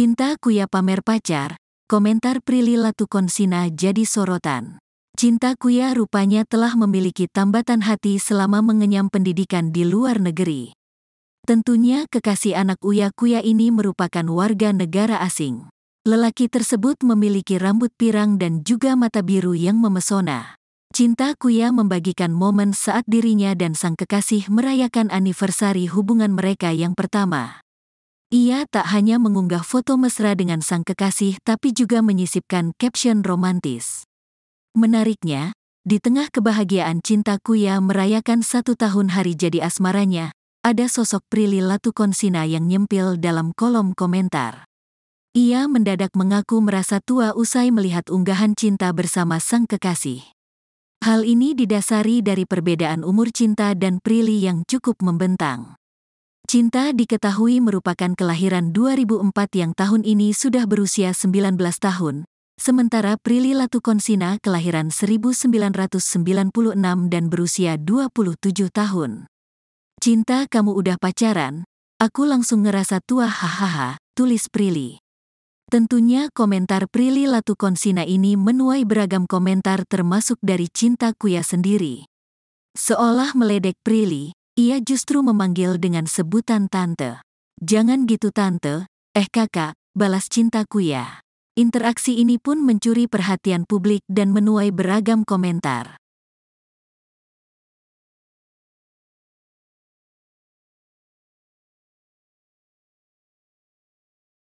Cinta Kuya pamer pacar, komentar Prilly Latukonsina jadi sorotan. Cinta Kuya rupanya telah memiliki tambatan hati selama mengenyam pendidikan di luar negeri. Tentunya kekasih anak Uya Kuya ini merupakan warga negara asing. Lelaki tersebut memiliki rambut pirang dan juga mata biru yang memesona. Cinta Kuya membagikan momen saat dirinya dan sang kekasih merayakan anniversary hubungan mereka yang pertama. Ia tak hanya mengunggah foto mesra dengan sang kekasih tapi juga menyisipkan caption romantis. Menariknya, di tengah kebahagiaan cinta Kuya merayakan satu tahun hari jadi asmaranya, ada sosok Prilly Latukonsina yang nyempil dalam kolom komentar. Ia mendadak mengaku merasa tua usai melihat unggahan cinta bersama sang kekasih. Hal ini didasari dari perbedaan umur cinta dan Prilly yang cukup membentang. Cinta diketahui merupakan kelahiran 2004 yang tahun ini sudah berusia 19 tahun, sementara Prilly Latukonsina kelahiran 1996 dan berusia 27 tahun. Cinta kamu udah pacaran, aku langsung ngerasa tua hahaha, tulis Prilly. Tentunya komentar Prilly Latukonsina ini menuai beragam komentar termasuk dari cinta kuya sendiri. Seolah meledek Prilly, ia justru memanggil dengan sebutan tante. Jangan gitu tante, eh kakak, balas cintaku ya. Interaksi ini pun mencuri perhatian publik dan menuai beragam komentar.